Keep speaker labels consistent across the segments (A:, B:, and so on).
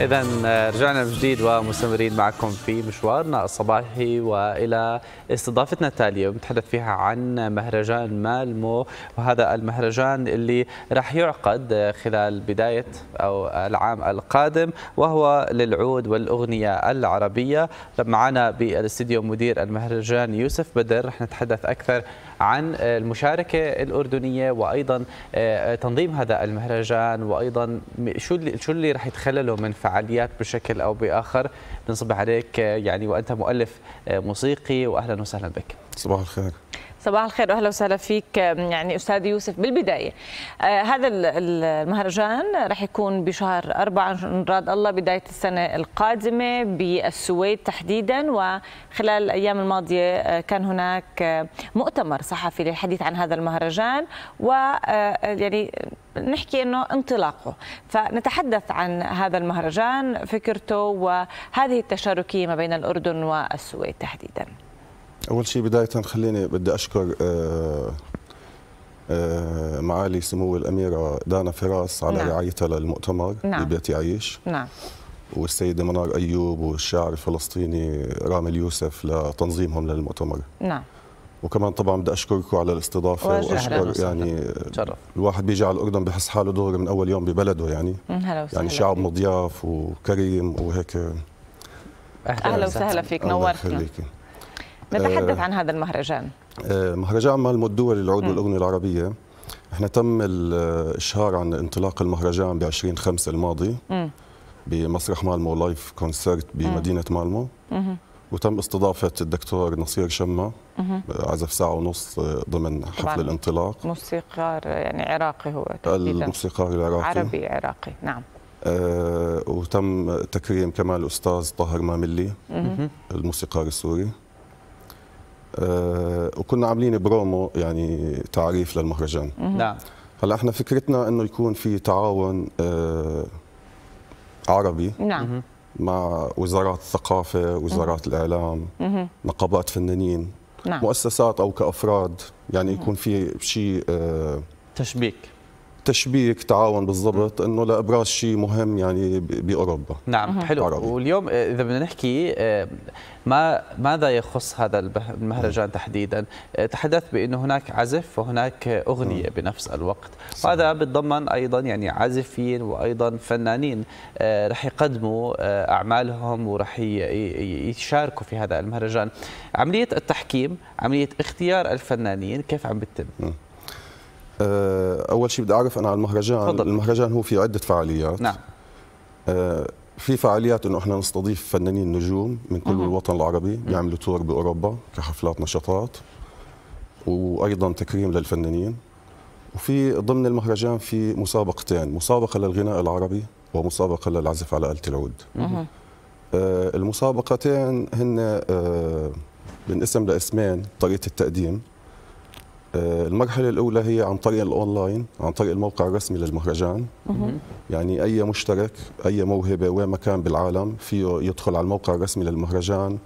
A: إذا آه، رجعنا من جديد ومستمرين معكم في مشوارنا الصباحي والى استضافتنا التاليه ونتحدث فيها عن مهرجان مالمو وهذا المهرجان اللي راح يعقد خلال بدايه او العام القادم وهو للعود والاغنيه العربيه معنا بالاستديو مدير المهرجان يوسف بدر راح نتحدث اكثر عن المشاركة الأردنية وأيضا آه، تنظيم هذا المهرجان وأيضا شو اللي, شو اللي راح يتخلله من فعاليات بشكل أو بآخر بنصب عليك آه، يعني وأنت مؤلف آه، موسيقي وأهلا وسهلا بك صباح الخير
B: صباح الخير واهلا وسهلا فيك يعني استاذ يوسف بالبدايه آه، هذا المهرجان راح يكون بشهر أربعة إن راد الله بدايه السنه القادمه بالسويد تحديدا وخلال الايام الماضيه آه، كان هناك آه، مؤتمر صحفي للحديث عن هذا المهرجان و يعني نحكي انه انطلاقه فنتحدث عن هذا المهرجان فكرته وهذه التشاركيه ما بين الاردن والسويد تحديدا
C: اول شيء بدايه خليني بدي اشكر آه، آه، معالي سمو الاميره دانا فراس على نعم. رعايتها للمؤتمر نعم. ببيت يعيش نعم والسيده منار ايوب والشاعر الفلسطيني رامي اليوسف لتنظيمهم للمؤتمر نعم وكمان طبعا بدي اشكركم على الاستضافه واشكر يعني شرف. الواحد بيجي على الاردن بحس حاله دغري من اول يوم ببلده يعني يعني شعب مضياف وكريم وهيك اهلا,
A: أهلا يعني وسهلا فيك نورتنا
B: نتحدث آه، عن هذا المهرجان
C: آه، مهرجان مال الدول للعود والاغنيه العربيه احنا تم الاشهار عن انطلاق المهرجان ب 20 5 الماضي م. بمسرح مالمو لايف كونسرت بمدينه مالمو م. وتم استضافه الدكتور نصير شمه عزف ساعه ونص آه، ضمن حفل الانطلاق
B: موسيقار يعني عراقي هو الموسيقار العراقي عربي عراقي نعم
C: آه وتم تكريم كمان الاستاذ طاهر ماملي الموسيقار السوري آه وكنا عاملين برومو يعني تعريف للمهرجان نعم هلا احنا فكرتنا انه يكون في تعاون آه عربي نعم مع وزارات الثقافه وزارات الاعلام نقابات فنانين نعم. مؤسسات او كافراد يعني يكون في شيء آه، تشبيك تشبيك تعاون بالضبط انه لابراز شيء مهم يعني باوروبا
A: نعم حلو عربي. واليوم آه، اذا بدنا نحكي آه، ما ماذا يخص هذا المهرجان تحديدا آه، تحدث بانه هناك عزف وهناك اغنيه بنفس الوقت وهذا بتضمن ايضا يعني عازفين وايضا فنانين رح يقدموا اعمالهم ورح يشاركوا في هذا المهرجان عمليه التحكيم عمليه اختيار الفنانين كيف عم بتتم
C: آه، اول شيء بدي اعرف انا على المهرجان فضل. المهرجان هو في عده فعاليات نعم آه، في فعاليات انه احنا نستضيف فنانين نجوم من كل مه. الوطن العربي بيعملوا تور باوروبا كحفلات نشاطات وايضا تكريم للفنانين وفي ضمن المهرجان في مسابقتين مسابقه للغناء العربي ومسابقه للعزف على اله العود مه. آه، المسابقتين هن بنقسم لاسمين طريقه التقديم آه، المرحله الاولى هي عن طريق الاونلاين عن طريق الموقع الرسمي للمهرجان يعني اي مشترك اي موهبه وين ما كان بالعالم فيه يدخل على الموقع الرسمي للمهرجان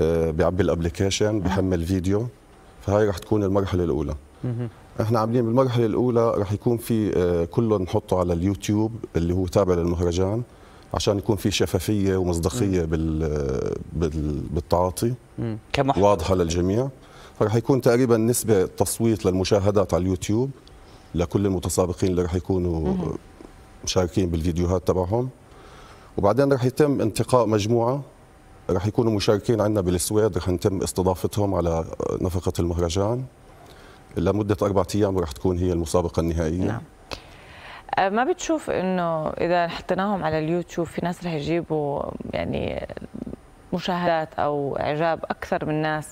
C: آه، بيعبي الابلكيشن بيحمل فيديو فهي رح تكون المرحله الاولى احنا عاملين بالمرحله الاولى رح يكون في آه، كله نحطه على اليوتيوب اللي هو تابع للمهرجان عشان يكون في شفافيه ومصداقيه بال بالتعاطي كمحتوى واضحه للجميع فرح يكون تقريبا نسبه تصويت للمشاهدات على اليوتيوب لكل المتسابقين اللي رح يكونوا مشاركين بالفيديوهات تبعهم وبعدين رح يتم انتقاء مجموعه رح يكونوا مشاركين عندنا بالسويد رح يتم استضافتهم على نفقه المهرجان لمده اربعة ايام ورح تكون هي المسابقه النهائيه نعم.
B: أه، ما بتشوف انه اذا حطيناهم على اليوتيوب في ناس رح يجيبوا يعني مشاهدات او اعجاب اكثر من ناس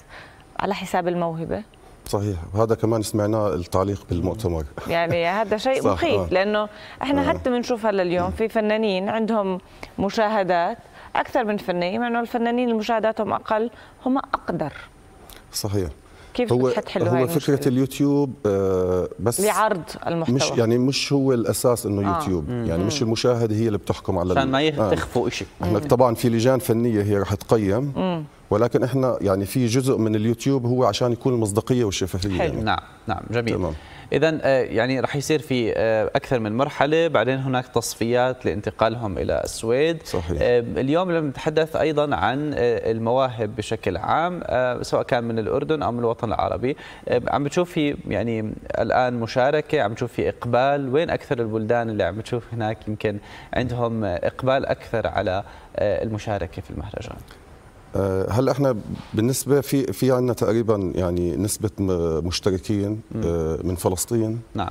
B: على حساب الموهبه
C: صحيح وهذا كمان سمعناه التعليق بالمؤتمر
B: يعني هذا شيء مخيف آه. لانه احنا آه. حتى بنشوف هلا اليوم في فنانين عندهم مشاهدات اكثر من فنانين مع انه الفنانين اللي مشاهداتهم اقل هم اقدر
C: صحيح كيف هو حلو هو فكره اليوتيوب آه بس لعرض
B: المحتوى مش يعني
C: مش هو الاساس انه آه. يوتيوب يعني مم. مش المشاهده هي اللي بتحكم على عشان ما يخفوا آه. شيء طبعا في لجان فنيه هي رح تقيم مم. ولكن احنا يعني في جزء من اليوتيوب هو عشان يكون المصداقيه والشفافيه حلو يعني. نعم
A: نعم جميل تمام. اذا آه، يعني رح يصير في آه، اكثر من مرحله بعدين هناك تصفيات لانتقالهم الى السويد صحيح. آه، اليوم لما نتحدث ايضا عن المواهب بشكل عام سواء كان من الاردن او من الوطن العربي عم بتشوف في يعني الان مشاركه عم بتشوف في اقبال وين اكثر البلدان اللي عم بتشوف هناك يمكن عندهم اقبال اكثر على المشاركه في المهرجان آه، هلا احنا
C: بالنسبه في في عندنا تقريبا يعني نسبه مشتركين آه، من فلسطين نعم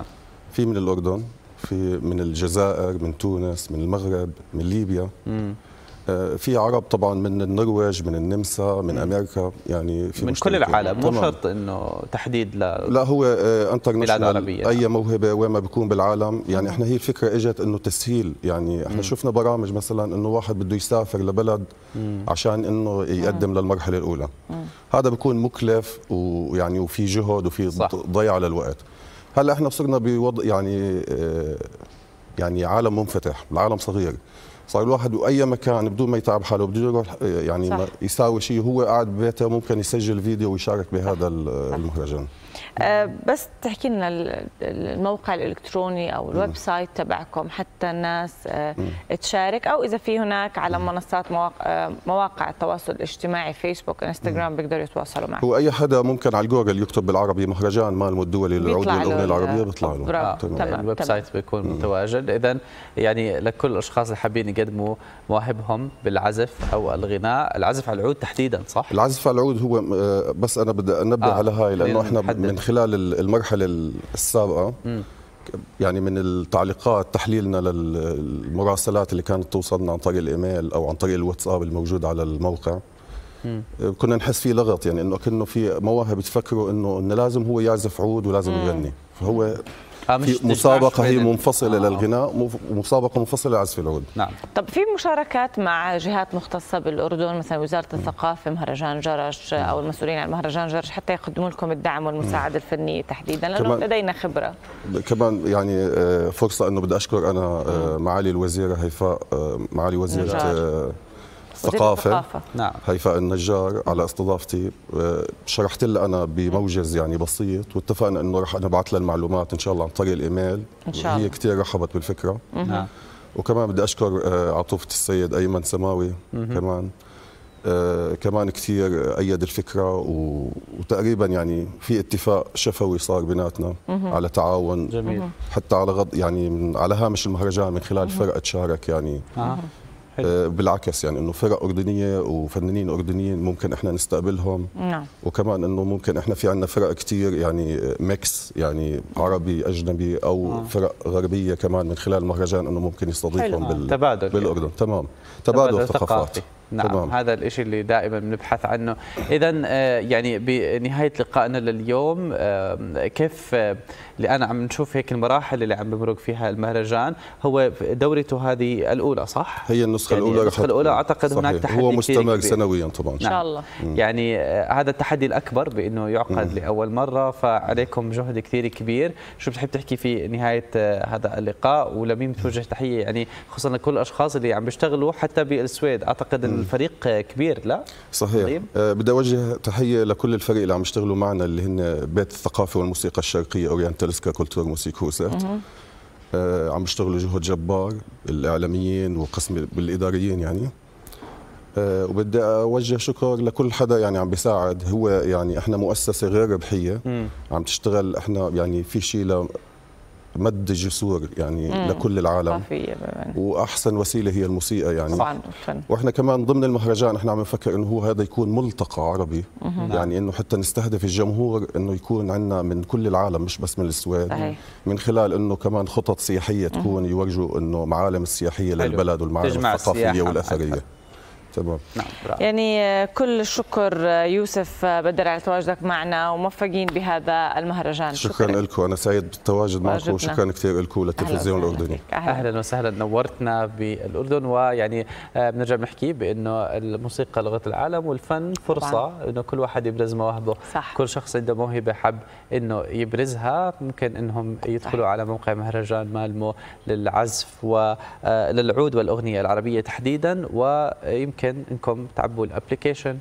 C: في من الاردن في من الجزائر من تونس من المغرب من ليبيا مم. آه، في عرب طبعا من النرويج من النمسا من امريكا يعني في من كل العالم مو شرط
A: انه تحديد ل لا هو انترناشونال
C: آه، اي موهبه وين ما بيكون بالعالم يعني احنا هي الفكره اجت انه تسهيل يعني احنا مم. شفنا برامج مثلا انه واحد بده يسافر لبلد مم. عشان انه يقدم مم. آه. للمرحله الاولى مم. هذا بيكون مكلف ويعني وفي جهد وفي ضيع للوقت هلا احنا صرنا بوضع يعني يعني عالم منفتح العالم صغير صار الواحد باي مكان بدون ما يتعب حاله بده يروح يعني صح. يساوي شيء هو قاعد ببيته ممكن يسجل فيديو ويشارك بهذا صح. المهرجان
B: آه، بس تحكي لنا الموقع الالكتروني او الويب سايت تبعكم حتى الناس آه، تشارك او اذا في هناك على منصات مواقع, آه، مواقع التواصل الاجتماعي فيسبوك انستغرام بيقدروا يتواصلوا معك
C: واي حدا ممكن على الجوجل يكتب بالعربي مهرجان مال الدولي للعود الاغنيه
B: العربيه بيطلع له تمام الويب سايت
A: بيكون متواجد اذا يعني لكل الاشخاص اللي حابين يقدموا مواهبهم بالعزف او الغناء العزف على العود تحديدا صح العزف
C: على العود هو بس انا بدي انبه آه. على هاي لانه احنا من خلال المرحله السابقه يعني من التعليقات تحليلنا للمراسلات اللي كانت توصلنا عن طريق الايميل او عن طريق الواتساب الموجود على الموقع كنا نحس فيه لغط يعني انه كانه في مواهب تفكروا انه انه لازم هو يعزف عود ولازم يغني فهو آه، في مسابقه هي منفصله آه. للغناء ومسابقه منفصله لعزف العود نعم
B: طب في مشاركات مع جهات مختصه بالاردن مثلا وزاره الثقافه مهرجان جرش او المسؤولين عن مهرجان جرش حتى يقدموا لكم الدعم والمساعده الفنيه تحديدا لانه لدينا خبره
C: كمان يعني آه، فرصه انه بدي اشكر انا آه، معالي الوزيره هيفاء معالي وزيره الثقافة, الثقافة. نعم. هيفاء النجار على استضافتي آه، شرحت لها أنا بموجز يعني بسيط واتفقنا أنه رح أنا أبعث لها المعلومات إن شاء الله عن طريق الإيميل إن شاء الله. هي كثير رحبت بالفكرة نعم. وكمان بدي أشكر عطوفة آه، السيد أيمن سماوي مم. كمان آه كمان كثير أيد الفكرة و... وتقريبا يعني في اتفاق شفوي صار بيناتنا على تعاون جميل. حتى على غض يعني على هامش المهرجان من خلال فرقة تشارك يعني آه. مه. حلو. آه، بالعكس يعني انه فرق اردنيه وفنانين اردنيين ممكن احنا نستقبلهم نعم. وكمان انه ممكن احنا في عندنا فرق كثير يعني ميكس يعني عربي اجنبي او آه. فرق غربيه كمان من خلال المهرجان انه ممكن يستضيفهم بال... تبادل بالاردن يعني. تمام تبادل, تبادل ثقافات ثقافي. نعم
A: هذا الشيء اللي دائما بنبحث عنه اذا آه، يعني بنهايه لقائنا لليوم آه، كيف آه، اللي انا عم نشوف هيك المراحل اللي عم بمرق فيها المهرجان هو دورته هذه الاولى صح هي النسخه يعني الاولى النسخه الاولى اعتقد صحيح. هناك تحدي هو مستمر سنويا طبعا نعم. ان شاء الله يعني هذا التحدي الاكبر بانه يعقد مم. لاول مره فعليكم جهد كثير كبير شو بتحب تحكي في نهايه هذا اللقاء ولمين بتوجه تحيه يعني خصوصا لكل الاشخاص اللي عم بيشتغلوا حتى بالسويد اعتقد الفريق كبير لا
C: صحيح طيب. آه، بدي اوجه تحيه لكل الفريق اللي عم يشتغلوا معنا اللي هن بيت الثقافه والموسيقى الشرقيه اورينتالسكا كولتور موسيكوسات آه، عم يشتغلوا جهد جبار الاعلاميين وقسم بالاداريين يعني آه، وبدي اوجه شكر لكل حدا يعني عم بيساعد هو يعني احنا مؤسسه غير ربحيه عم تشتغل احنا يعني في شيء مد جسور يعني مم. لكل العالم واحسن وسيله هي الموسيقى يعني طبعا الفن واحنا كمان ضمن المهرجان احنا عم نفكر انه هو هذا يكون ملتقى عربي مم. يعني نعم. انه حتى نستهدف الجمهور انه يكون عندنا من كل العالم مش بس من السويد صحيح. من خلال انه كمان خطط سياحيه تكون يورجوا انه معالم السياحيه للبلد والمعالم الثقافيه والاثريه أكثر. تمام نعم
B: يعني آه، كل الشكر آه، يوسف آه، بدر على تواجدك معنا وموفقين بهذا المهرجان شكرا, شكرا
C: لكم انا سعيد بالتواجد معكم وشكرا كثير لكم للتلفزيون الاردني
A: اهلا وسهلا نورتنا بالاردن ويعني بنرجع بنحكي بانه الموسيقى لغه العالم والفن فرصه انه كل واحد يبرز مواهبه صح. كل شخص عنده موهبه حب انه يبرزها ممكن انهم يدخلوا صح. على موقع مهرجان مالمو للعزف وللعود والاغنيه العربيه تحديدا ويمكن can انكم تعبوا الابلكيشن